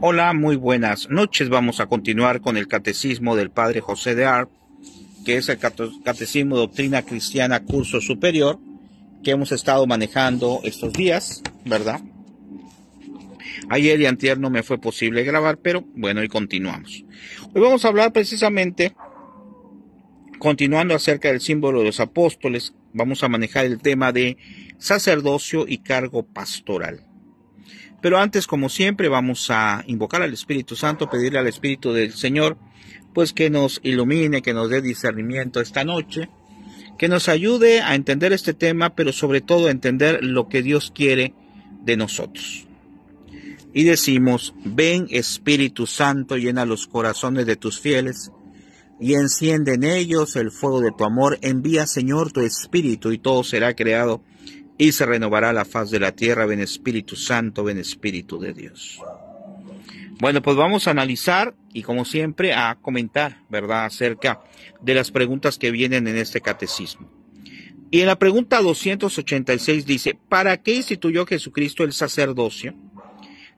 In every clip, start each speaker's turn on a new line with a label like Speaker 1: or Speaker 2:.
Speaker 1: Hola, muy buenas noches. Vamos a continuar con el catecismo del Padre José de Arp, que es el catecismo Doctrina Cristiana Curso Superior, que hemos estado manejando estos días, ¿verdad? Ayer y antier no me fue posible grabar, pero bueno, y continuamos. Hoy vamos a hablar precisamente, continuando acerca del símbolo de los apóstoles, vamos a manejar el tema de sacerdocio y cargo pastoral. Pero antes, como siempre, vamos a invocar al Espíritu Santo, pedirle al Espíritu del Señor, pues que nos ilumine, que nos dé discernimiento esta noche, que nos ayude a entender este tema, pero sobre todo a entender lo que Dios quiere de nosotros. Y decimos, ven Espíritu Santo, llena los corazones de tus fieles y enciende en ellos el fuego de tu amor. Envía, Señor, tu Espíritu y todo será creado y se renovará la faz de la tierra. Ven Espíritu Santo, ven Espíritu de Dios. Bueno, pues vamos a analizar y como siempre a comentar, ¿verdad?, acerca de las preguntas que vienen en este catecismo. Y en la pregunta 286 dice, ¿para qué instituyó Jesucristo el sacerdocio?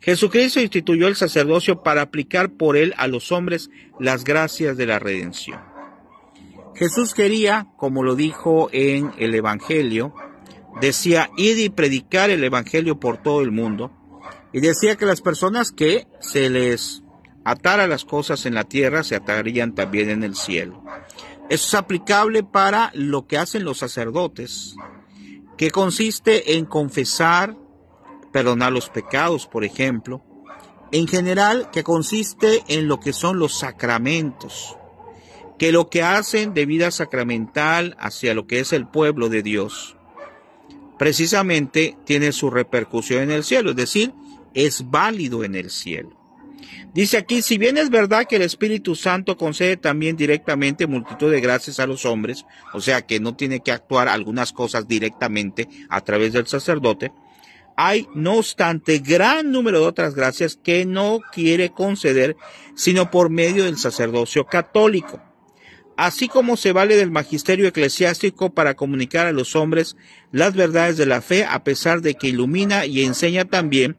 Speaker 1: Jesucristo instituyó el sacerdocio para aplicar por él a los hombres las gracias de la redención. Jesús quería, como lo dijo en el Evangelio, decía ir y predicar el Evangelio por todo el mundo. Y decía que las personas que se les atara las cosas en la tierra se atarían también en el cielo. Eso es aplicable para lo que hacen los sacerdotes, que consiste en confesar, perdonar los pecados, por ejemplo. En general, que consiste en lo que son los sacramentos, que lo que hacen de vida sacramental hacia lo que es el pueblo de Dios precisamente tiene su repercusión en el cielo, es decir, es válido en el cielo. Dice aquí, si bien es verdad que el Espíritu Santo concede también directamente multitud de gracias a los hombres, o sea que no tiene que actuar algunas cosas directamente a través del sacerdote, hay, no obstante, gran número de otras gracias que no quiere conceder, sino por medio del sacerdocio católico así como se vale del magisterio eclesiástico para comunicar a los hombres las verdades de la fe, a pesar de que ilumina y enseña también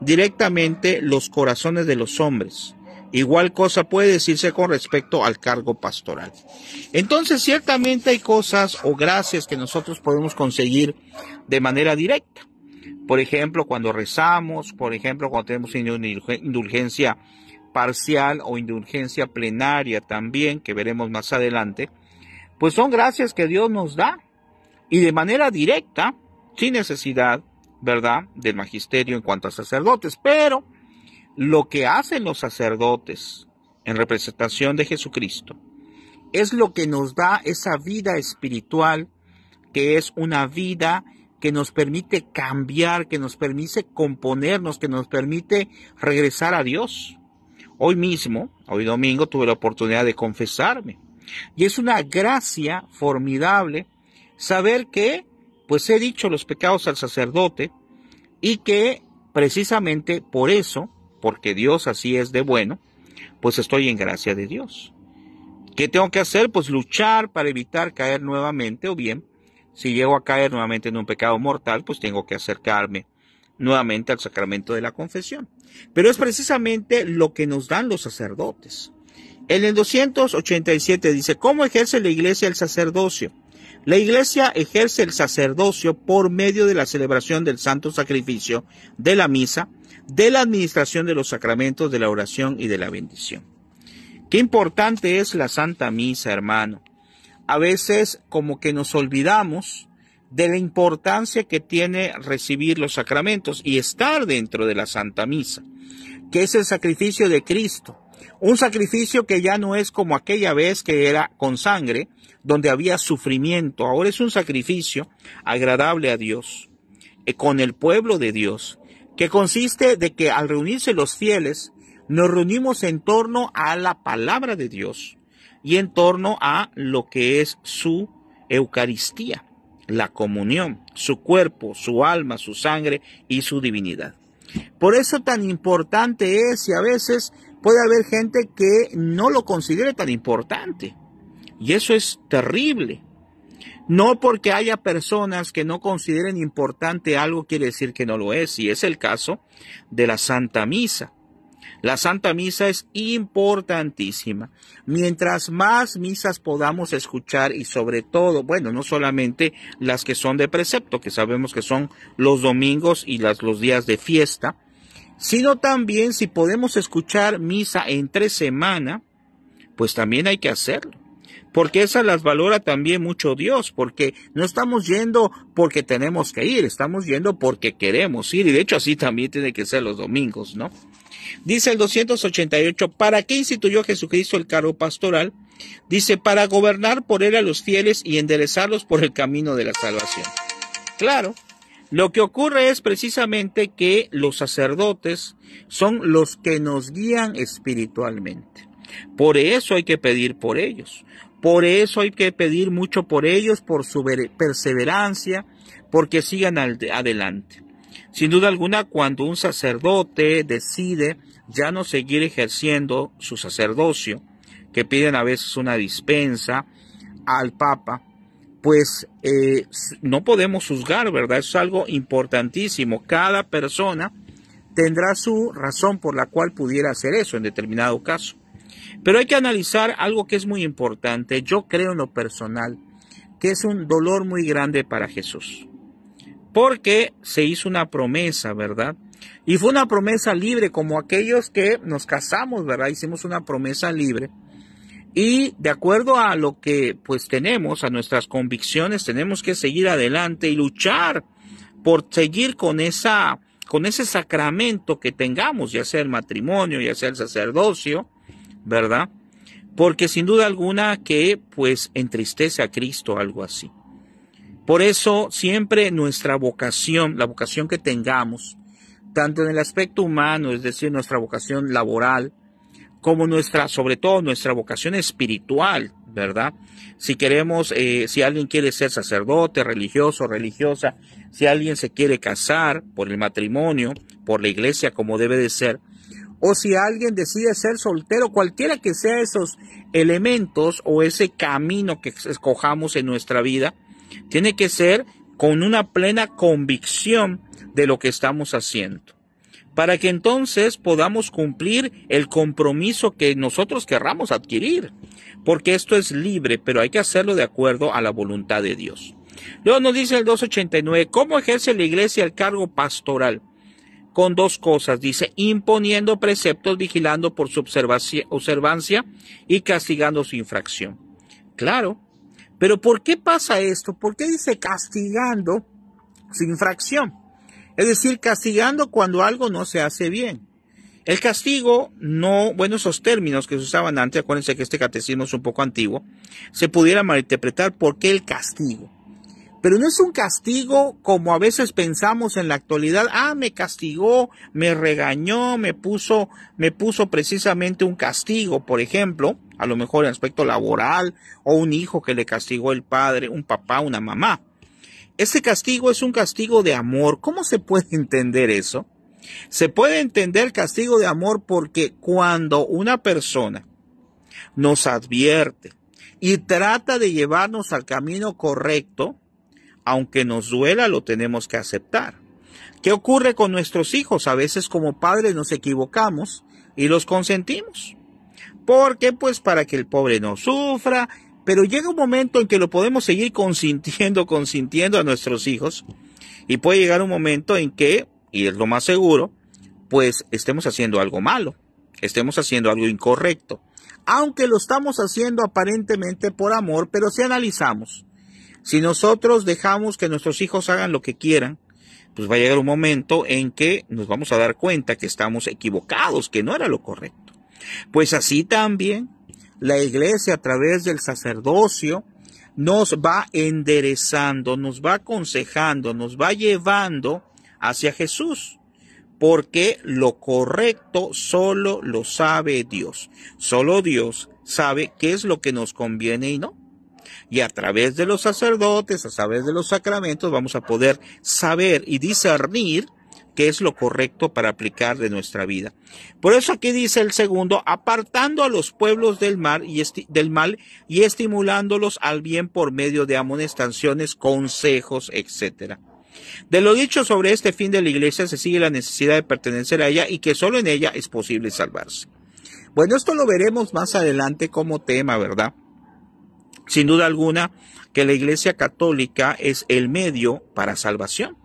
Speaker 1: directamente los corazones de los hombres. Igual cosa puede decirse con respecto al cargo pastoral. Entonces, ciertamente hay cosas o gracias que nosotros podemos conseguir de manera directa. Por ejemplo, cuando rezamos, por ejemplo, cuando tenemos indulgencia parcial o indulgencia plenaria también, que veremos más adelante, pues son gracias que Dios nos da y de manera directa, sin necesidad, ¿verdad?, del magisterio en cuanto a sacerdotes. Pero lo que hacen los sacerdotes en representación de Jesucristo es lo que nos da esa vida espiritual, que es una vida que nos permite cambiar, que nos permite componernos, que nos permite regresar a Dios. Hoy mismo, hoy domingo, tuve la oportunidad de confesarme. Y es una gracia formidable saber que, pues he dicho los pecados al sacerdote y que precisamente por eso, porque Dios así es de bueno, pues estoy en gracia de Dios. ¿Qué tengo que hacer? Pues luchar para evitar caer nuevamente o bien, si llego a caer nuevamente en un pecado mortal, pues tengo que acercarme nuevamente al sacramento de la confesión. Pero es precisamente lo que nos dan los sacerdotes. En el 287 dice, ¿cómo ejerce la iglesia el sacerdocio? La iglesia ejerce el sacerdocio por medio de la celebración del santo sacrificio, de la misa, de la administración de los sacramentos, de la oración y de la bendición. Qué importante es la santa misa, hermano. A veces como que nos olvidamos de la importancia que tiene recibir los sacramentos y estar dentro de la Santa Misa, que es el sacrificio de Cristo. Un sacrificio que ya no es como aquella vez que era con sangre, donde había sufrimiento. Ahora es un sacrificio agradable a Dios, eh, con el pueblo de Dios, que consiste de que al reunirse los fieles, nos reunimos en torno a la palabra de Dios y en torno a lo que es su Eucaristía la comunión, su cuerpo, su alma, su sangre y su divinidad. Por eso tan importante es y a veces puede haber gente que no lo considere tan importante. Y eso es terrible. No porque haya personas que no consideren importante algo quiere decir que no lo es, y es el caso de la Santa Misa. La Santa Misa es importantísima. Mientras más misas podamos escuchar y sobre todo, bueno, no solamente las que son de precepto, que sabemos que son los domingos y los días de fiesta, sino también si podemos escuchar misa entre semana, pues también hay que hacerlo porque esas las valora también mucho Dios, porque no estamos yendo porque tenemos que ir, estamos yendo porque queremos ir, y de hecho así también tiene que ser los domingos, ¿no? Dice el 288, ¿para qué instituyó Jesucristo el cargo pastoral? Dice, para gobernar por él a los fieles y enderezarlos por el camino de la salvación. Claro, lo que ocurre es precisamente que los sacerdotes son los que nos guían espiritualmente. Por eso hay que pedir por ellos. Por eso hay que pedir mucho por ellos, por su perseverancia, porque sigan adelante. Sin duda alguna, cuando un sacerdote decide ya no seguir ejerciendo su sacerdocio, que piden a veces una dispensa al Papa, pues eh, no podemos juzgar, ¿verdad? es algo importantísimo. Cada persona tendrá su razón por la cual pudiera hacer eso en determinado caso. Pero hay que analizar algo que es muy importante, yo creo en lo personal, que es un dolor muy grande para Jesús, porque se hizo una promesa, ¿verdad? Y fue una promesa libre, como aquellos que nos casamos, ¿verdad? Hicimos una promesa libre. Y de acuerdo a lo que pues tenemos, a nuestras convicciones, tenemos que seguir adelante y luchar por seguir con esa con ese sacramento que tengamos, ya sea el matrimonio, ya sea el sacerdocio, ¿verdad? Porque sin duda alguna que pues entristece a Cristo algo así. Por eso siempre nuestra vocación, la vocación que tengamos, tanto en el aspecto humano, es decir, nuestra vocación laboral, como nuestra, sobre todo nuestra vocación espiritual, ¿verdad? Si queremos, eh, si alguien quiere ser sacerdote, religioso, religiosa, si alguien se quiere casar por el matrimonio, por la iglesia como debe de ser, o si alguien decide ser soltero, cualquiera que sea esos elementos o ese camino que escojamos en nuestra vida, tiene que ser con una plena convicción de lo que estamos haciendo, para que entonces podamos cumplir el compromiso que nosotros querramos adquirir, porque esto es libre, pero hay que hacerlo de acuerdo a la voluntad de Dios. Luego nos dice el 289, ¿cómo ejerce la iglesia el cargo pastoral? con dos cosas, dice, imponiendo preceptos, vigilando por su observancia y castigando su infracción. Claro, pero ¿por qué pasa esto? ¿Por qué dice castigando su infracción? Es decir, castigando cuando algo no se hace bien. El castigo no, bueno, esos términos que se usaban antes, acuérdense que este catecismo es un poco antiguo, se pudiera malinterpretar por qué el castigo. Pero no es un castigo como a veces pensamos en la actualidad, ah, me castigó, me regañó, me puso, me puso precisamente un castigo, por ejemplo, a lo mejor en aspecto laboral, o un hijo que le castigó el padre, un papá, una mamá. Ese castigo es un castigo de amor. ¿Cómo se puede entender eso? Se puede entender castigo de amor porque cuando una persona nos advierte y trata de llevarnos al camino correcto, aunque nos duela, lo tenemos que aceptar. ¿Qué ocurre con nuestros hijos? A veces como padres nos equivocamos y los consentimos. ¿Por qué? pues para que el pobre no sufra, pero llega un momento en que lo podemos seguir consintiendo, consintiendo a nuestros hijos y puede llegar un momento en que, y es lo más seguro, pues estemos haciendo algo malo, estemos haciendo algo incorrecto. Aunque lo estamos haciendo aparentemente por amor, pero si analizamos, si nosotros dejamos que nuestros hijos hagan lo que quieran, pues va a llegar un momento en que nos vamos a dar cuenta que estamos equivocados, que no era lo correcto. Pues así también la iglesia a través del sacerdocio nos va enderezando, nos va aconsejando, nos va llevando hacia Jesús. Porque lo correcto solo lo sabe Dios. Solo Dios sabe qué es lo que nos conviene y no y a través de los sacerdotes, a través de los sacramentos, vamos a poder saber y discernir qué es lo correcto para aplicar de nuestra vida. Por eso aquí dice el segundo, apartando a los pueblos del, y del mal y estimulándolos al bien por medio de amonestaciones, consejos, etcétera. De lo dicho sobre este fin de la iglesia se sigue la necesidad de pertenecer a ella y que solo en ella es posible salvarse. Bueno, esto lo veremos más adelante como tema, ¿verdad? sin duda alguna que la Iglesia Católica es el medio para salvación.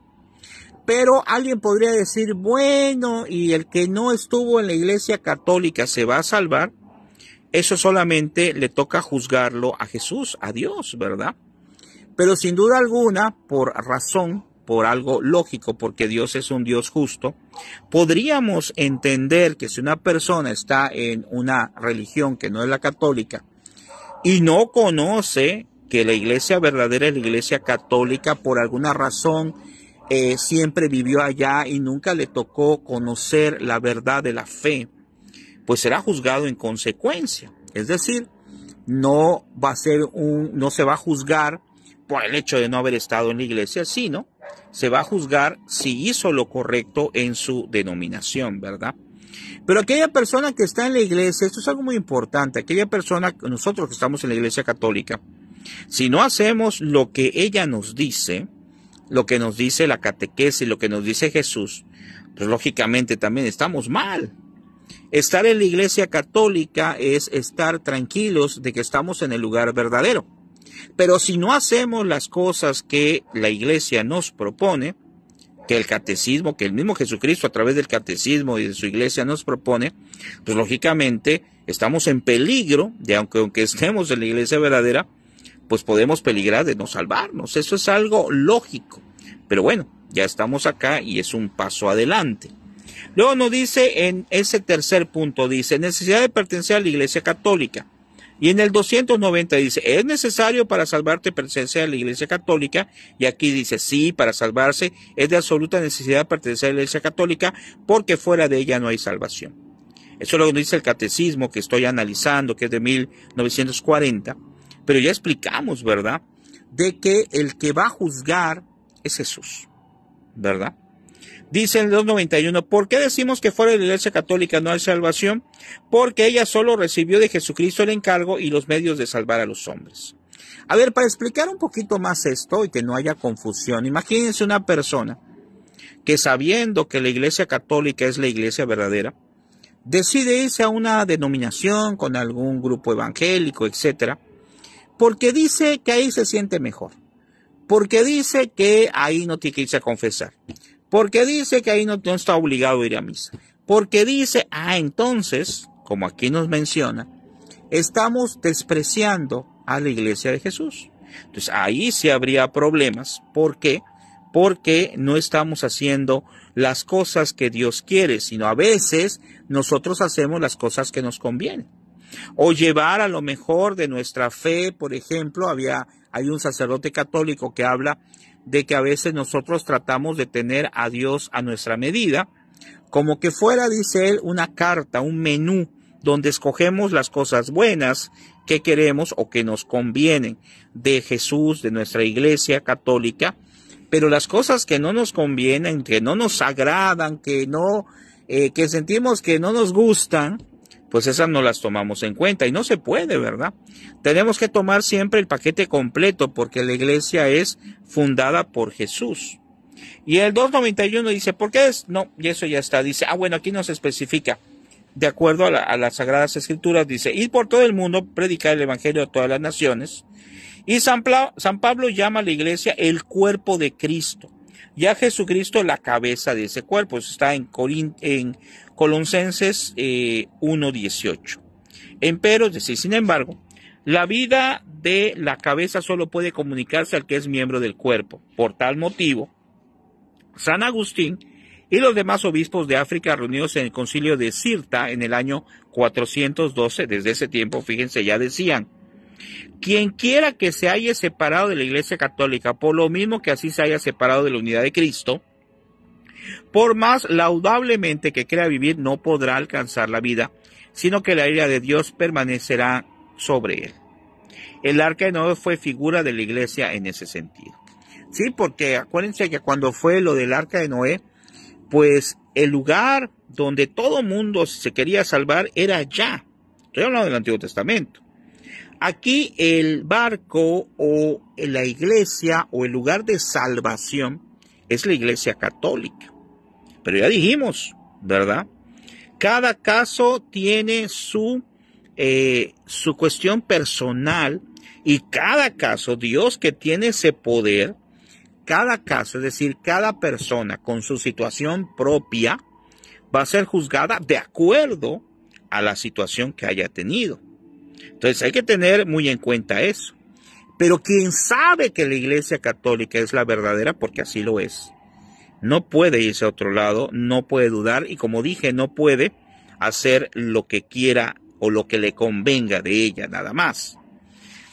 Speaker 1: Pero alguien podría decir, bueno, y el que no estuvo en la Iglesia Católica se va a salvar. Eso solamente le toca juzgarlo a Jesús, a Dios, ¿verdad? Pero sin duda alguna, por razón, por algo lógico, porque Dios es un Dios justo, podríamos entender que si una persona está en una religión que no es la católica y no conoce que la iglesia verdadera es la iglesia católica, por alguna razón eh, siempre vivió allá y nunca le tocó conocer la verdad de la fe, pues será juzgado en consecuencia. Es decir, no va a ser un, no se va a juzgar por el hecho de no haber estado en la iglesia, sino se va a juzgar si hizo lo correcto en su denominación, ¿verdad? Pero aquella persona que está en la iglesia, esto es algo muy importante, aquella persona, nosotros que estamos en la iglesia católica, si no hacemos lo que ella nos dice, lo que nos dice la catequesis, lo que nos dice Jesús, pues lógicamente también estamos mal. Estar en la iglesia católica es estar tranquilos de que estamos en el lugar verdadero. Pero si no hacemos las cosas que la iglesia nos propone, que el catecismo, que el mismo Jesucristo a través del catecismo y de su iglesia nos propone, pues lógicamente estamos en peligro de, aunque, aunque estemos en la iglesia verdadera, pues podemos peligrar de no salvarnos. Eso es algo lógico. Pero bueno, ya estamos acá y es un paso adelante. Luego nos dice en ese tercer punto, dice necesidad de pertenecer a la iglesia católica. Y en el 290 dice, es necesario para salvarte pertenecer a la Iglesia Católica. Y aquí dice, sí, para salvarse es de absoluta necesidad pertenecer a la Iglesia Católica porque fuera de ella no hay salvación. Eso es lo que dice el catecismo que estoy analizando, que es de 1940. Pero ya explicamos, ¿verdad? De que el que va a juzgar es Jesús, ¿verdad? Dice en el 291, ¿por qué decimos que fuera de la Iglesia Católica no hay salvación? Porque ella solo recibió de Jesucristo el encargo y los medios de salvar a los hombres. A ver, para explicar un poquito más esto y que no haya confusión, imagínense una persona que sabiendo que la Iglesia Católica es la Iglesia verdadera, decide irse a una denominación con algún grupo evangélico, etcétera, porque dice que ahí se siente mejor, porque dice que ahí no tiene que irse a confesar, porque dice que ahí no, está obligado a ir a misa. Porque dice, ah, entonces, como aquí nos menciona, estamos despreciando a la iglesia de Jesús. Entonces ahí sí habría problemas. ¿Por qué? Porque no estamos haciendo las cosas que Dios quiere, sino a veces nosotros hacemos las cosas que nos convienen. O llevar a lo mejor de nuestra fe, por ejemplo, había, hay un sacerdote católico que habla de que a veces nosotros tratamos de tener a Dios a nuestra medida, como que fuera, dice él, una carta, un menú, donde escogemos las cosas buenas que queremos o que nos convienen de Jesús, de nuestra iglesia católica, pero las cosas que no nos convienen, que no nos agradan, que no, eh, que sentimos que no nos gustan, pues esas no las tomamos en cuenta y no se puede, ¿verdad? Tenemos que tomar siempre el paquete completo porque la iglesia es fundada por Jesús. Y el 291 dice, ¿por qué es? No, y eso ya está. Dice, ah, bueno, aquí nos especifica. De acuerdo a, las Sagradas Escrituras, dice, ir por todo el mundo, predicar el Evangelio a todas las naciones. Y San, San Pablo llama a la iglesia el cuerpo de Cristo. Ya Jesucristo la cabeza de ese cuerpo. Eso está en, Corint en Colonsenses 1.18. Eh, Empero, decir, sin embargo, la vida de la cabeza solo puede comunicarse al que es miembro del cuerpo. Por tal motivo, San Agustín y los demás obispos de África reunidos en el concilio de Sirta en el año 412, desde ese tiempo, fíjense, ya decían, quien quiera que se haya separado de la Iglesia Católica, por lo mismo que así se haya separado de la unidad de Cristo, por más laudablemente que crea vivir, no podrá alcanzar la vida, sino que la ira de Dios permanecerá sobre él. El arca de Noé fue figura de la iglesia en ese sentido. Sí, porque acuérdense que cuando fue lo del arca de Noé, pues el lugar donde todo mundo se quería salvar era allá. Estoy hablando del Antiguo Testamento. Aquí el barco o la iglesia o el lugar de salvación es la iglesia católica. Pero ya dijimos, ¿verdad? Cada caso tiene su, eh, su cuestión personal y cada caso, Dios que tiene ese poder, cada caso, es decir, cada persona con su situación propia, va a ser juzgada de acuerdo a la situación que haya tenido. Entonces hay que tener muy en cuenta eso. Pero ¿quién sabe que la Iglesia Católica es la verdadera, porque así lo es, no puede irse a otro lado, no puede dudar y como dije, no puede hacer lo que quiera o lo que le convenga de ella, nada más.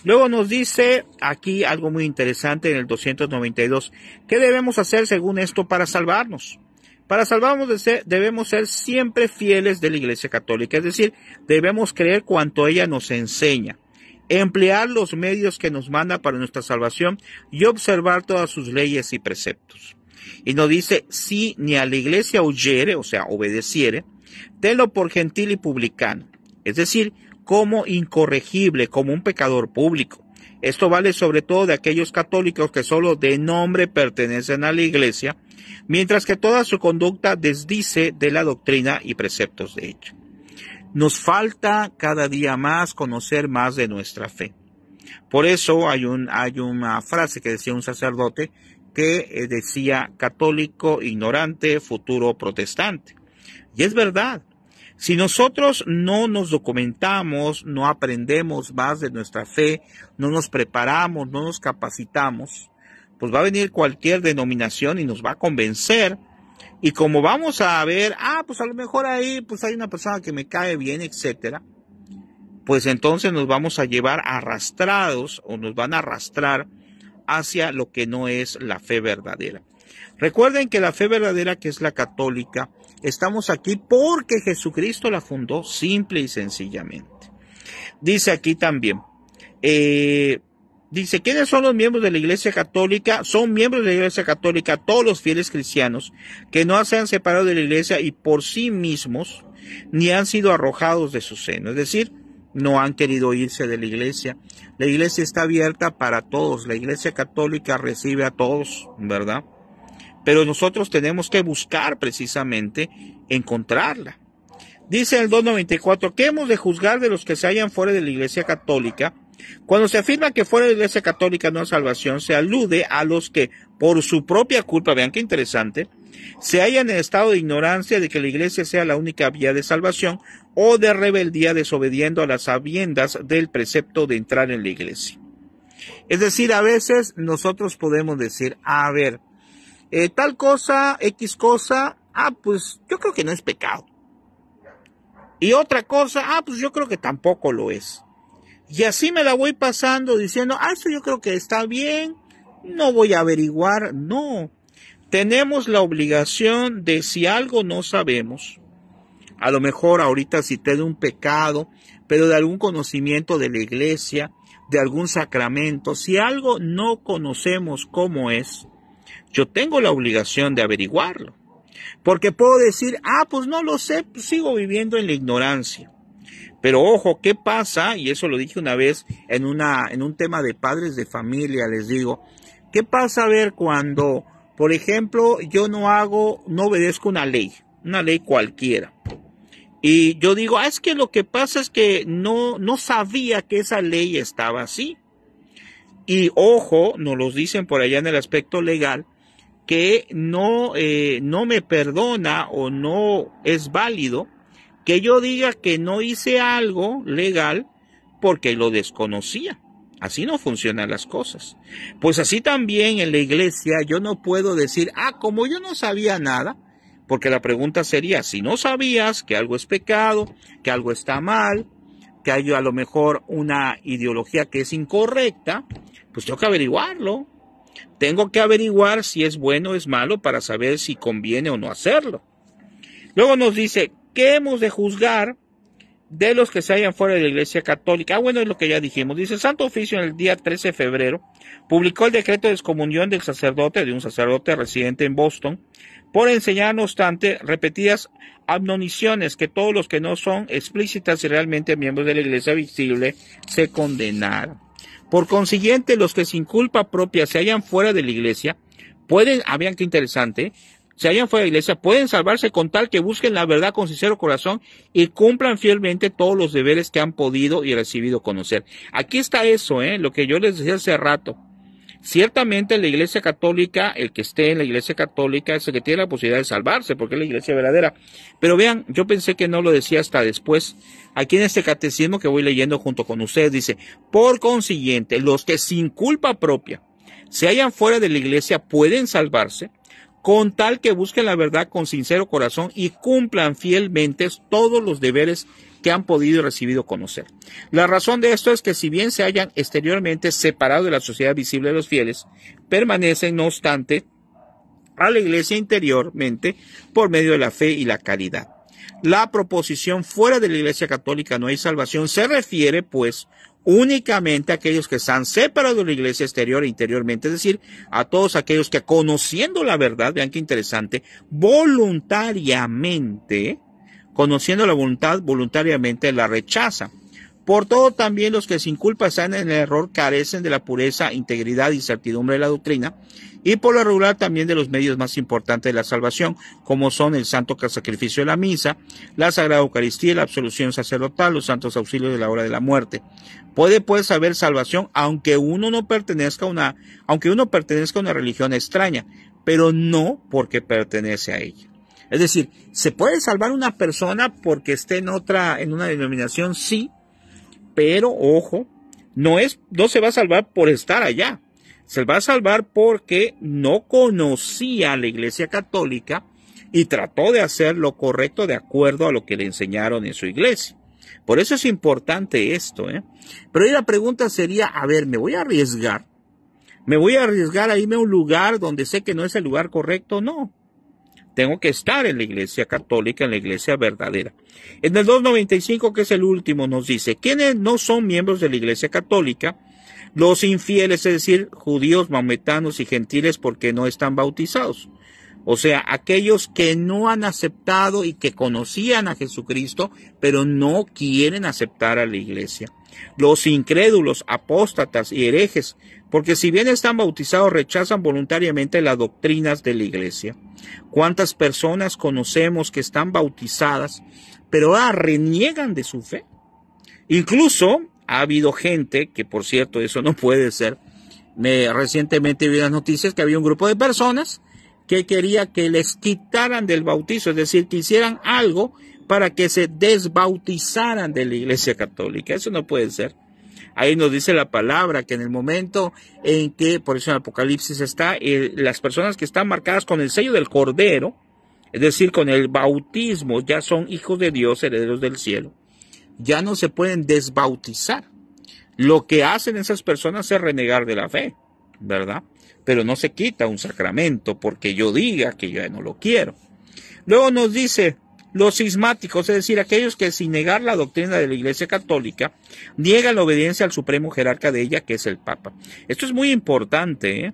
Speaker 1: Luego nos dice aquí algo muy interesante en el 292, ¿qué debemos hacer según esto para salvarnos? Para salvarnos debemos ser siempre fieles de la Iglesia Católica, es decir, debemos creer cuanto ella nos enseña, emplear los medios que nos manda para nuestra salvación y observar todas sus leyes y preceptos. Y nos dice, si ni a la iglesia huyere, o sea, obedeciere, tenlo por gentil y publicano, es decir, como incorregible, como un pecador público. Esto vale sobre todo de aquellos católicos que solo de nombre pertenecen a la iglesia, mientras que toda su conducta desdice de la doctrina y preceptos de hecho. Nos falta cada día más conocer más de nuestra fe. Por eso hay, un, hay una frase que decía un sacerdote que eh, decía católico, ignorante, futuro protestante. Y es verdad, si nosotros no nos documentamos, no aprendemos más de nuestra fe, no nos preparamos, no nos capacitamos, pues va a venir cualquier denominación y nos va a convencer. Y como vamos a ver, ah, pues a lo mejor ahí pues hay una persona que me cae bien, etcétera, pues entonces nos vamos a llevar arrastrados o nos van a arrastrar hacia lo que no es la fe verdadera. Recuerden que la fe verdadera, que es la católica, estamos aquí porque Jesucristo la fundó simple y sencillamente. Dice aquí también, eh, dice, ¿quiénes son los miembros de la Iglesia Católica? Son miembros de la Iglesia Católica todos los fieles cristianos que no se han separado de la Iglesia y por sí mismos, ni han sido arrojados de su seno. Es decir, no han querido irse de la iglesia. La iglesia está abierta para todos, la iglesia católica recibe a todos, ¿verdad? Pero nosotros tenemos que buscar precisamente encontrarla. Dice el 294, que hemos de juzgar de los que se hallan fuera de la iglesia católica cuando se afirma que fuera de la Iglesia Católica no hay salvación, se alude a los que, por su propia culpa, vean qué interesante, se hallan en estado de ignorancia de que la Iglesia sea la única vía de salvación o de rebeldía desobediendo a las sabiendas del precepto de entrar en la Iglesia. Es decir, a veces nosotros podemos decir, a ver, eh, tal cosa, X cosa, ah, pues yo creo que no es pecado. Y otra cosa, ah, pues yo creo que tampoco lo es. Y así me la voy pasando diciendo, ah, esto yo creo que está bien, no voy a averiguar, no. Tenemos la obligación de si algo no sabemos, a lo mejor ahorita te de un pecado, pero de algún conocimiento de la iglesia, de algún sacramento, si algo no conocemos cómo es, yo tengo la obligación de averiguarlo. Porque puedo decir, ah, pues no lo sé, sigo viviendo en la ignorancia. Pero ojo, ¿qué pasa? Y eso lo dije una vez en, una, en un tema de padres de familia, les digo. ¿Qué pasa a ver cuando, por ejemplo, yo no hago, no obedezco una ley, una ley cualquiera? Y yo digo, ah, es que lo que pasa es que no, no sabía que esa ley estaba así. Y ojo, nos lo dicen por allá en el aspecto legal, que no, eh, no me perdona o no es válido que yo diga que no hice algo legal porque lo desconocía. Así no funcionan las cosas. Pues así también en la iglesia yo no puedo decir, ah, como yo no sabía nada, porque la pregunta sería, si no sabías que algo es pecado, que algo está mal, que hay a lo mejor una ideología que es incorrecta, pues tengo que averiguarlo. Tengo que averiguar si es bueno o es malo para saber si conviene o no hacerlo. Luego nos dice, ¿qué hemos de juzgar de los que se hallan fuera de la Iglesia Católica? Ah, bueno, es lo que ya dijimos. Dice, Santo Oficio en el día 13 de febrero publicó el decreto de excomunión del sacerdote, de un sacerdote residente en Boston, por enseñar, no obstante, repetidas abnoniciones que todos los que no son explícitas y realmente miembros de la Iglesia visible se condenaron. Por consiguiente, los que sin culpa propia se hallan fuera de la Iglesia, pueden, habían ah, que interesante, se hayan fuera de la iglesia, pueden salvarse con tal que busquen la verdad con sincero corazón y cumplan fielmente todos los deberes que han podido y recibido conocer. Aquí está eso, ¿eh? lo que yo les decía hace rato. Ciertamente la Iglesia Católica, el que esté en la Iglesia Católica es el que tiene la posibilidad de salvarse, porque es la Iglesia verdadera. Pero vean, yo pensé que no lo decía hasta después. Aquí en este catecismo que voy leyendo junto con ustedes dice, por consiguiente, los que sin culpa propia se hayan fuera de la Iglesia pueden salvarse con tal que busquen la verdad con sincero corazón y cumplan fielmente todos los deberes que han podido y recibido conocer. La razón de esto es que si bien se hayan exteriormente separado de la sociedad visible de los fieles, permanecen, no obstante, a la iglesia interiormente por medio de la fe y la caridad. La proposición fuera de la iglesia católica no hay salvación se refiere, pues, únicamente a aquellos que están separados de la iglesia exterior e interiormente, es decir, a todos aquellos que conociendo la verdad, vean qué interesante, voluntariamente, conociendo la voluntad, voluntariamente la rechaza. Por todo también los que sin culpa están en el error carecen de la pureza, integridad y certidumbre de la doctrina y por lo regular también de los medios más importantes de la salvación, como son el santo sacrificio de la misa, la sagrada Eucaristía, la absolución sacerdotal, los santos auxilios de la hora de la muerte. Puede pues haber salvación aunque uno no pertenezca a una, aunque uno pertenezca a una religión extraña, pero no porque pertenece a ella. Es decir, se puede salvar una persona porque esté en otra, en una denominación, sí, pero ojo, no es, no se va a salvar por estar allá se va a salvar porque no conocía a la Iglesia Católica y trató de hacer lo correcto de acuerdo a lo que le enseñaron en su iglesia. Por eso es importante esto, ¿eh? Pero ahí la pregunta sería, a ver, ¿me voy a arriesgar? ¿Me voy a arriesgar a irme a un lugar donde sé que no es el lugar correcto? No. Tengo que estar en la iglesia católica, en la iglesia verdadera. En el 295, que es el último, nos dice, ¿quiénes no son miembros de la iglesia católica, los infieles, es decir, judíos, maometanos y gentiles porque no están bautizados. O sea, aquellos que no han aceptado y que conocían a Jesucristo, pero no quieren aceptar a la iglesia. Los incrédulos, apóstatas y herejes, porque si bien están bautizados, rechazan voluntariamente las doctrinas de la iglesia. ¿Cuántas personas conocemos que están bautizadas, pero ahora reniegan de su fe? Incluso ha habido gente, que por cierto eso no puede ser, me recientemente vi las noticias que había un grupo de personas que quería que les quitaran del bautizo, es decir, que hicieran algo para que se desbautizaran de la Iglesia Católica. Eso no puede ser. Ahí nos dice la palabra que en el momento en que, por eso en Apocalipsis está, eh, las personas que están marcadas con el sello del Cordero, es decir, con el bautismo, ya son hijos de Dios, herederos del cielo ya no se pueden desbautizar. Lo que hacen esas personas es renegar de la fe, ¿verdad? Pero no se quita un sacramento porque yo diga que yo no lo quiero. Luego nos dice los cismáticos, es decir, aquellos que sin negar la doctrina de la Iglesia Católica, niegan la obediencia al supremo jerarca de ella, que es el Papa. Esto es muy importante. ¿eh?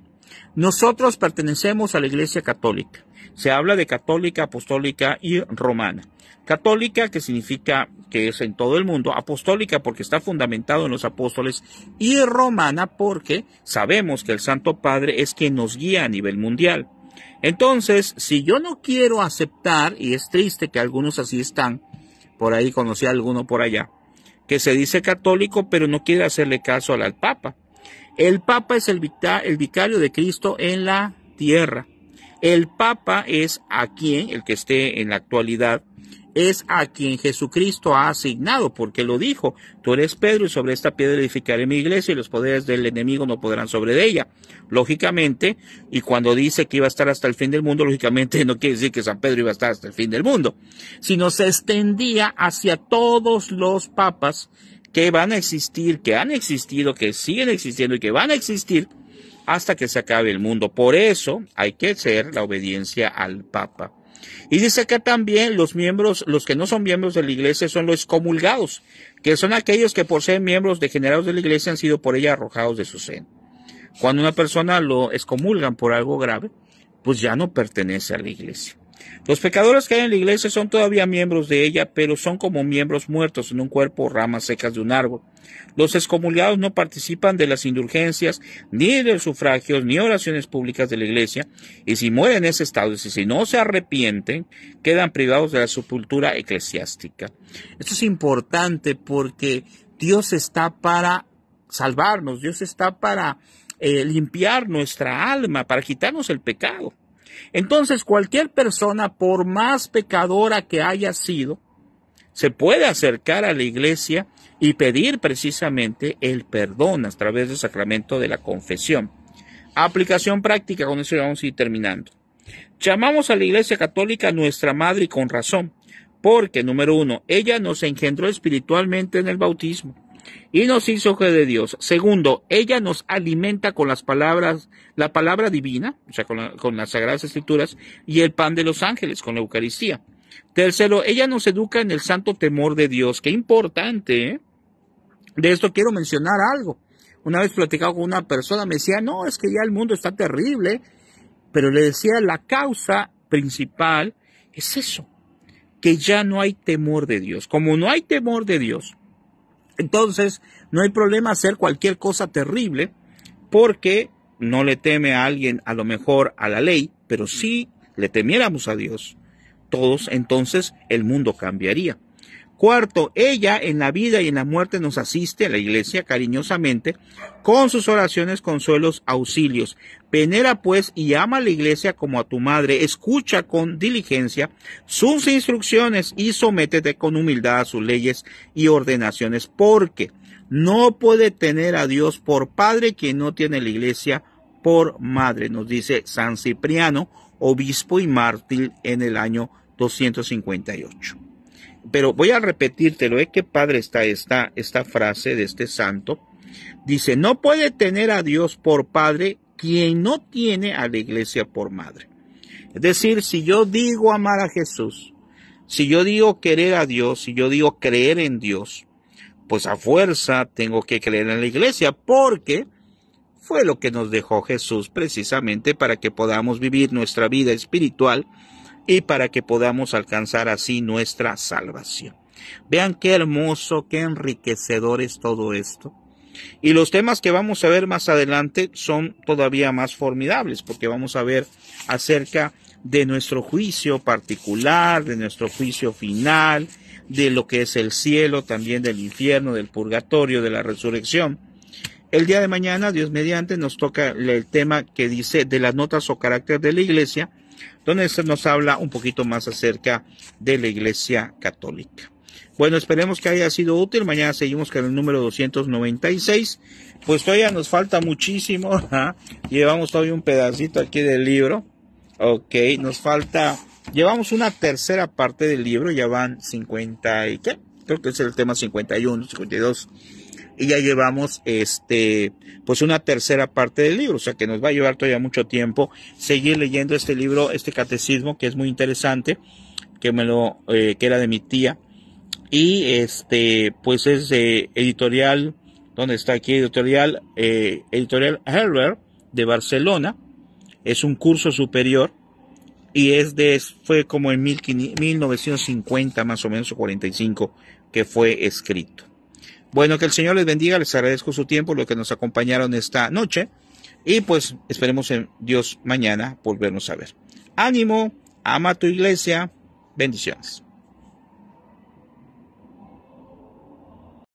Speaker 1: Nosotros pertenecemos a la Iglesia Católica. Se habla de católica, apostólica y romana. Católica, que significa que es en todo el mundo, apostólica porque está fundamentado en los apóstoles y romana porque sabemos que el Santo Padre es quien nos guía a nivel mundial. Entonces, si yo no quiero aceptar, y es triste que algunos así están, por ahí conocí a alguno por allá, que se dice católico pero no quiere hacerle caso al Papa. El Papa es el, vicario de Cristo en la tierra. El Papa es a quien, el que esté en la actualidad, es a quien Jesucristo ha asignado, porque lo dijo, tú eres Pedro y sobre esta piedra edificaré mi iglesia y los poderes del enemigo no podrán sobre ella. Lógicamente, y cuando dice que iba a estar hasta el fin del mundo, lógicamente no quiere decir que San Pedro iba a estar hasta el fin del mundo, sino se extendía hacia todos los papas que van a existir, que han existido, que siguen existiendo y que van a existir hasta que se acabe el mundo. Por eso hay que ser la obediencia al Papa. Y dice que también los miembros, los que no son miembros de la iglesia son los excomulgados, que son aquellos que por ser miembros degenerados de la iglesia han sido por ella arrojados de su seno. Cuando una persona lo excomulgan por algo grave, pues ya no pertenece a la iglesia. Los pecadores que hay en la iglesia son todavía miembros de ella, pero son como miembros muertos en un cuerpo o ramas secas de un árbol. Los excomulgados no participan de las indulgencias, ni de los sufragios, ni oraciones públicas de la iglesia, y si mueren en ese estado, y si no se arrepienten, quedan privados de la sepultura eclesiástica. Esto es importante porque Dios está para salvarnos, Dios está para eh, limpiar nuestra alma, para quitarnos el pecado. Entonces cualquier persona, por más pecadora que haya sido, se puede acercar a la iglesia y pedir precisamente el perdón a través del sacramento de la confesión. Aplicación práctica, con eso ya vamos a ir terminando. Llamamos a la Iglesia Católica nuestra madre y con razón, porque número uno, ella nos engendró espiritualmente en el bautismo y nos hizo de Dios. Segundo, ella nos alimenta con las palabras, la palabra divina, o sea, con, las sagradas escrituras, y el pan de los ángeles, con la Eucaristía. Tercero, ella nos educa en el santo temor de Dios. Qué importante, ¿eh? De esto quiero mencionar algo. Una vez platicado con una persona, me decía, no, es que ya el mundo está terrible, pero le decía, la causa principal es eso, que ya no hay temor de Dios. Como no hay temor de Dios, entonces, no hay problema hacer cualquier cosa terrible porque no le teme a alguien a lo mejor a la ley, pero si le temiéramos a Dios, todos entonces el mundo cambiaría. Cuarto, ella en la vida y en la muerte nos asiste a la iglesia cariñosamente con sus oraciones, consuelos, auxilios. Venera pues y ama a la iglesia como a tu madre, escucha con diligencia sus instrucciones y sométete con humildad a sus leyes y ordenaciones, porque no puede tener a Dios por padre quien no tiene la iglesia por madre, nos dice San Cipriano, obispo y mártir en el año 258 pero voy a repetírtelo, ¿eh? Que padre está esta, esta frase de este santo. Dice, no puede tener a Dios por padre quien no tiene a la iglesia por madre. Es decir, si yo digo amar a Jesús, si yo digo querer a Dios, si yo digo creer en Dios, pues a fuerza tengo que creer en la iglesia, porque fue lo que nos dejó Jesús precisamente para que podamos vivir nuestra vida espiritual y para que podamos alcanzar así nuestra salvación. Vean qué hermoso, qué enriquecedor es todo esto. Y los temas que vamos a ver más adelante son todavía más formidables, porque vamos a ver acerca de nuestro juicio particular, de nuestro juicio final, de lo que es el cielo, también del infierno, del purgatorio, de la resurrección. El día de mañana, Dios mediante, nos toca el tema que dice de las notas o carácter de la iglesia, donde nos habla un poquito más acerca de la Iglesia Católica. Bueno, esperemos que haya sido útil. Mañana seguimos con el número 296. Pues todavía nos falta muchísimo. ¿ah? Llevamos todavía un pedacito aquí del libro. Ok, nos falta. Llevamos una tercera parte del libro. Ya van 50 y qué? Creo que es el tema 51, 52 y ya llevamos este pues una tercera parte del libro, o sea que nos va a llevar todavía mucho tiempo seguir leyendo este libro, este catecismo que es muy interesante, que me lo eh, que era de mi tía y este pues es editorial donde está aquí editorial eh, editorial Herbert de Barcelona, es un curso superior y es de fue como en 1950 más o menos o 45 que fue escrito. Bueno, que el Señor les bendiga, les agradezco su tiempo, lo que nos acompañaron esta noche. Y pues esperemos en Dios mañana volvernos a ver. Ánimo, ama tu iglesia, bendiciones.